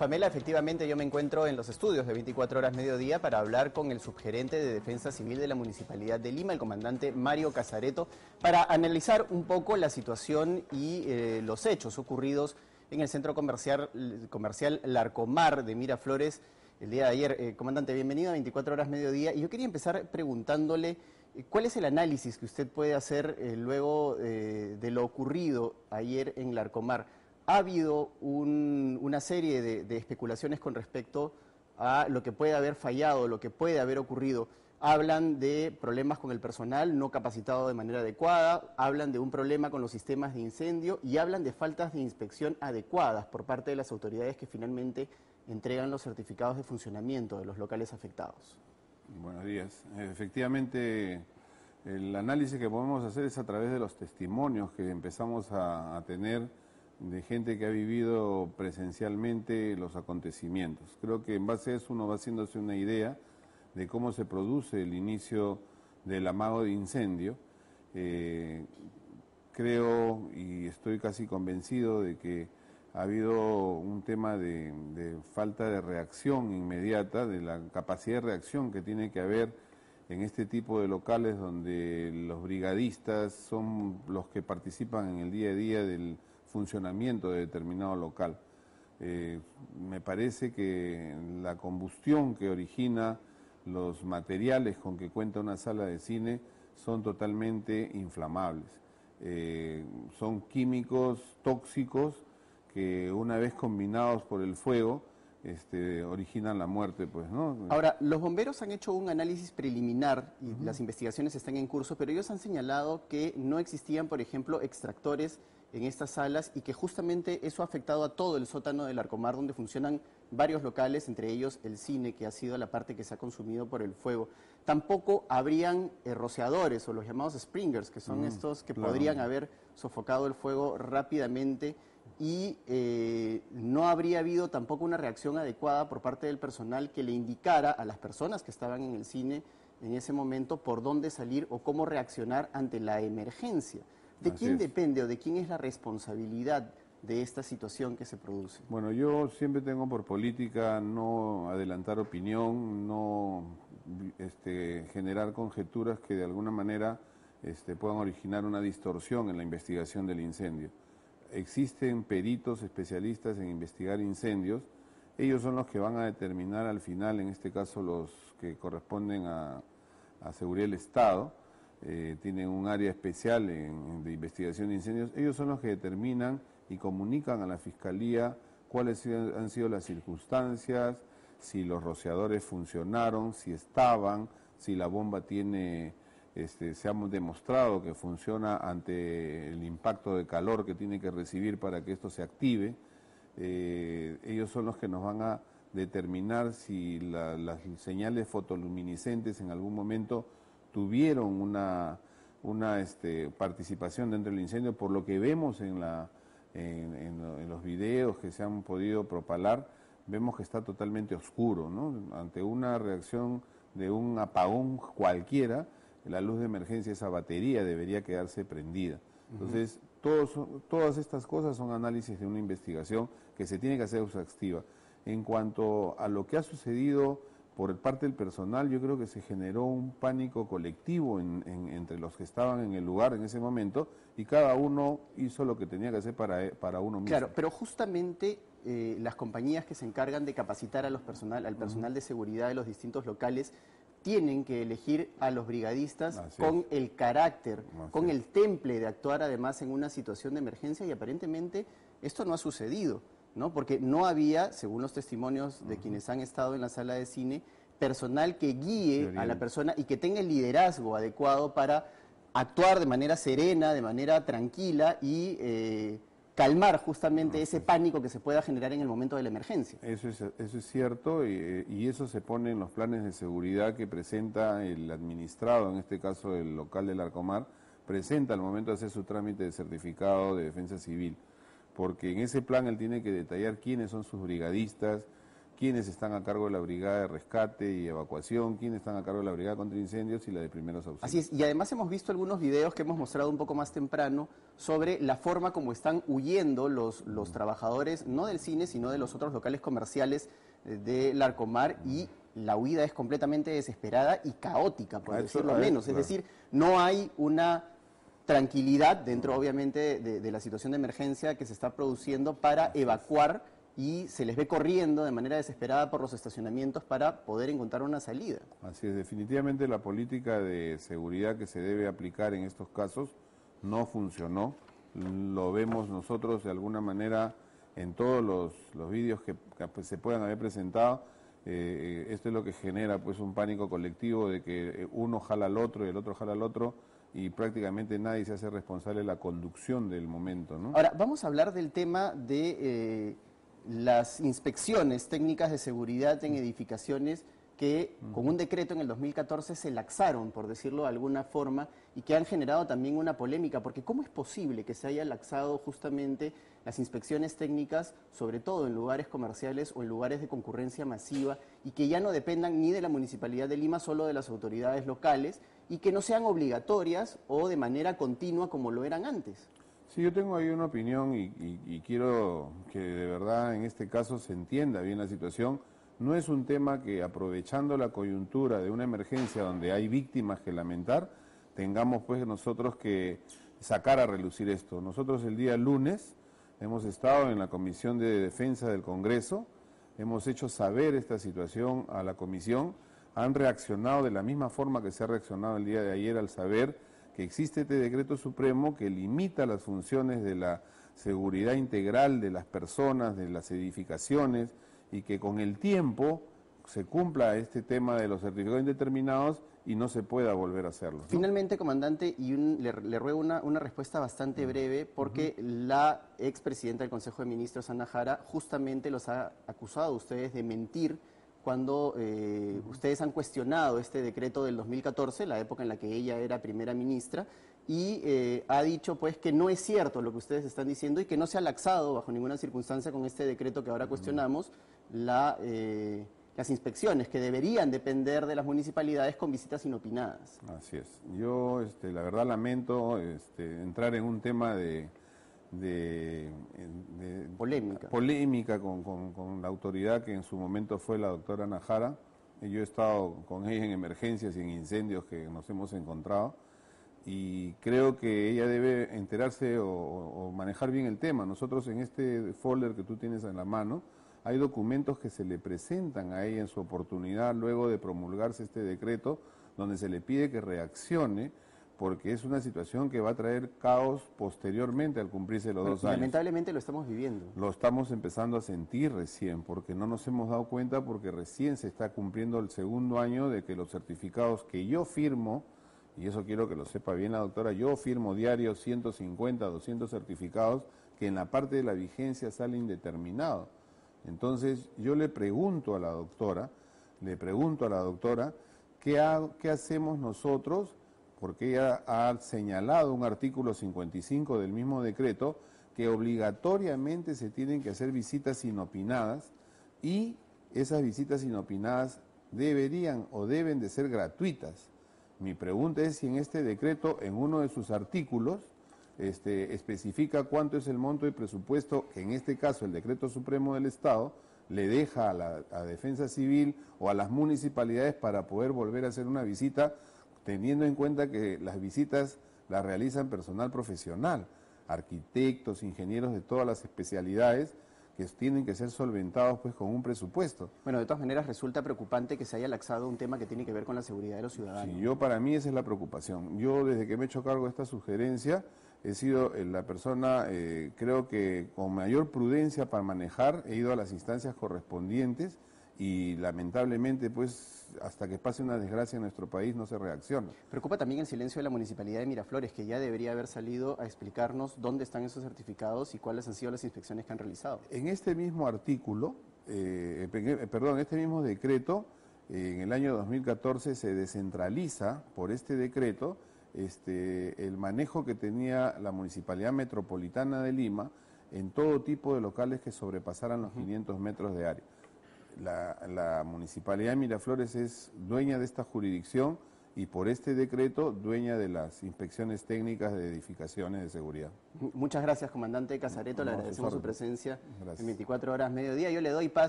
Pamela, efectivamente yo me encuentro en los estudios de 24 horas mediodía para hablar con el subgerente de Defensa Civil de la Municipalidad de Lima, el comandante Mario Casareto, para analizar un poco la situación y eh, los hechos ocurridos en el centro comercial, Larcomar de Miraflores el día de ayer. Eh, comandante, bienvenido a 24 horas mediodía. Y yo quería empezar preguntándole eh, cuál es el análisis que usted puede hacer luego de lo ocurrido ayer en Larcomar ha habido una serie de, especulaciones con respecto a lo que puede haber fallado, lo que puede haber ocurrido. Hablan de problemas con el personal no capacitado de manera adecuada, hablan de un problema con los sistemas de incendio y hablan de faltas de inspección adecuadas por parte de las autoridades que finalmente entregan los certificados de funcionamiento de los locales afectados. Buenos días. Efectivamente, el análisis que podemos hacer es a través de los testimonios que empezamos a tener de gente que ha vivido presencialmente los acontecimientos. Creo que en base a eso uno va haciéndose una idea de cómo se produce el inicio del amago de incendio. Eh, creo y estoy casi convencido de que ha habido un tema de falta de reacción inmediata, de la capacidad de reacción que tiene que haber en este tipo de locales donde los brigadistas son los que participan en el día a día del, funcionamiento de determinado local. Eh, me parece que la combustión que origina los materiales con que cuenta una sala de cine son totalmente inflamables. Eh, son químicos tóxicos que una vez combinados por el fuego este, originan la muerte, pues, ¿no? Ahora, los bomberos han hecho un análisis preliminar y las investigaciones están en curso, pero ellos han señalado que no existían, por ejemplo, extractores en estas salas y que justamente eso ha afectado a todo el sótano del Arcomar donde funcionan varios locales, entre ellos el cine, que ha sido la parte que se ha consumido por el fuego. Tampoco habrían roceadores eh, rociadores o los llamados springers, que son mm, estos que podrían haber sofocado el fuego rápidamente y eh, no habría habido tampoco una reacción adecuada por parte del personal que le indicara a las personas que estaban en el cine en ese momento por dónde salir o cómo reaccionar ante la emergencia. ¿De quién depende o de quién es la responsabilidad de esta situación que se produce? Bueno, yo siempre tengo por política no adelantar opinión, no este, generar conjeturas que de alguna manera este, puedan originar una distorsión en la investigación del incendio. Existen peritos especialistas en investigar incendios, ellos son los que van a determinar al final, en este caso los que corresponden a, a seguridad del Estado, eh, tienen un área especial de investigación de incendios, ellos son los que determinan y comunican a la Fiscalía cuáles han sido las circunstancias, si los rociadores funcionaron, si estaban, si la bomba tiene, este, se ha demostrado que funciona ante el impacto de calor que tiene que recibir para que esto se active. Eh, ellos son los que nos van a determinar si las señales fotoluminiscentes en algún momento tuvieron una, una este, participación dentro del incendio, por lo que vemos en, la, en, los videos que se han podido propalar, vemos que está totalmente oscuro, Ante una reacción de un apagón cualquiera, la luz de emergencia, esa batería debería quedarse prendida. Entonces, todas estas cosas son análisis de una investigación que se tiene que hacer exhaustiva. En cuanto a lo que ha sucedido por parte del personal, yo creo que se generó un pánico colectivo entre los que estaban en el lugar en ese momento y cada uno hizo lo que tenía que hacer para, uno mismo. Claro, pero justamente eh, las compañías que se encargan de capacitar a los al personal de seguridad de los distintos locales tienen que elegir a los brigadistas con el carácter, con el temple de actuar además en una situación de emergencia y aparentemente esto no ha sucedido. ¿no? Porque no había, según los testimonios de quienes han estado en la sala de cine, personal que guíe a la persona y que tenga el liderazgo adecuado para actuar de manera serena, de manera tranquila y eh, calmar justamente ese pues. pánico que se pueda generar en el momento de la emergencia. Eso es, eso es cierto y, eh, y, eso se pone en los planes de seguridad que presenta el administrado, en este caso el local del Arcomar, presenta al momento de hacer su trámite de certificado de defensa civil porque en ese plan él tiene que detallar quiénes son sus brigadistas, quiénes están a cargo de la brigada de rescate y evacuación, quiénes están a cargo de la brigada contra incendios y la de primeros auxilios. Así es, y además hemos visto algunos videos que hemos mostrado un poco más temprano sobre la forma como están huyendo los, los trabajadores, no del cine, sino de los otros locales comerciales eh, del Arcomar y la huida es completamente desesperada y caótica, por decirlo menos. Es decir, no hay una tranquilidad dentro, obviamente, de, la situación de emergencia que se está produciendo para evacuar y se les ve corriendo de manera desesperada por los estacionamientos para poder encontrar una salida. Así es, definitivamente la política de seguridad que se debe aplicar en estos casos no funcionó. Lo vemos nosotros de alguna manera en todos los, vídeos que, pues, se puedan haber presentado. Eh, eh, esto es lo que genera pues un pánico colectivo de que eh, uno jala al otro y el otro jala al otro y prácticamente nadie se hace responsable de la conducción del momento. Ahora, vamos a hablar del tema de eh, las inspecciones técnicas de seguridad en edificaciones que con un decreto en el 2014 se laxaron, por decirlo de alguna forma, y que han generado también una polémica, porque ¿cómo es posible que se haya laxado justamente las inspecciones técnicas, sobre todo en lugares comerciales o en lugares de concurrencia masiva, y que ya no dependan ni de la Municipalidad de Lima, solo de las autoridades locales, y que no sean obligatorias o de manera continua como lo eran antes? Sí, yo tengo ahí una opinión y quiero que de verdad en este caso se entienda bien la situación no es un tema que aprovechando la coyuntura de una emergencia donde hay víctimas que lamentar, tengamos pues nosotros que sacar a relucir esto. Nosotros el día lunes hemos estado en la Comisión de Defensa del Congreso, hemos hecho saber esta situación a la Comisión, han reaccionado de la misma forma que se ha reaccionado el día de ayer al saber que existe este decreto supremo que limita las funciones de la seguridad integral de las personas, de las edificaciones, y que con el tiempo se cumpla este tema de los certificados indeterminados y no se pueda volver a hacerlo. Finalmente, comandante, y un, le, ruego una, respuesta bastante breve, porque la expresidenta del Consejo de Ministros, Ana Jara, justamente los ha acusado a ustedes de mentir cuando eh, ustedes han cuestionado este decreto del 2014, la época en la que ella era primera ministra, y eh, ha dicho pues que no es cierto lo que ustedes están diciendo y que no se ha laxado bajo ninguna circunstancia con este decreto que ahora cuestionamos eh, las inspecciones, que deberían depender de las municipalidades con visitas inopinadas. Así es. Yo, este, la verdad, lamento este, entrar en un tema de... polémica. Polémica con, la autoridad que en su momento fue la doctora Najara. Yo he estado con ella en emergencias y en incendios que nos hemos encontrado y creo que ella debe enterarse o, o, manejar bien el tema. Nosotros en este folder que tú tienes en la mano, hay documentos que se le presentan a ella en su oportunidad luego de promulgarse este decreto, donde se le pide que reaccione porque es una situación que va a traer caos posteriormente al cumplirse los dos años. Lamentablemente lo estamos viviendo. Lo estamos empezando a sentir recién, porque no nos hemos dado cuenta, porque recién se está cumpliendo el segundo año de que los certificados que yo firmo, y eso quiero que lo sepa bien la doctora, yo firmo diario 150, 200 certificados que en la parte de la vigencia sale indeterminado. Entonces yo le pregunto a la doctora, le pregunto a la doctora, ¿qué, hacemos nosotros? Porque ella ha señalado un artículo 55 del mismo decreto que obligatoriamente se tienen que hacer visitas inopinadas y esas visitas inopinadas deberían o deben de ser gratuitas. Mi pregunta es si en este decreto, en uno de sus artículos, este, especifica cuánto es el monto de presupuesto que en este caso el decreto supremo del Estado le deja a la Defensa Civil o a las municipalidades para poder volver a hacer una visita, teniendo en cuenta que las visitas las realizan personal profesional, arquitectos, ingenieros de todas las especialidades que tienen que ser solventados pues con un presupuesto. Bueno, de todas maneras resulta preocupante que se haya laxado un tema que tiene que ver con la seguridad de los ciudadanos. Sí, yo para mí esa es la preocupación. Yo desde que me he hecho cargo de esta sugerencia, he sido eh, la persona, eh, creo que con mayor prudencia para manejar, he ido a las instancias correspondientes y lamentablemente, pues, hasta que pase una desgracia en nuestro país no se reacciona. Preocupa también el silencio de la Municipalidad de Miraflores, que ya debería haber salido a explicarnos dónde están esos certificados y cuáles han sido las inspecciones que han realizado. En este mismo artículo, eh, perdón, en este mismo decreto, en el año 2014 se descentraliza por este decreto este, el manejo que tenía la Municipalidad Metropolitana de Lima en todo tipo de locales que sobrepasaran los 500 metros de área. La, Municipalidad de Miraflores es dueña de esta jurisdicción y por este decreto dueña de las inspecciones técnicas de edificaciones de seguridad. Muchas gracias, comandante Casareto, le agradecemos su presencia en 24 horas mediodía. Yo le doy paso.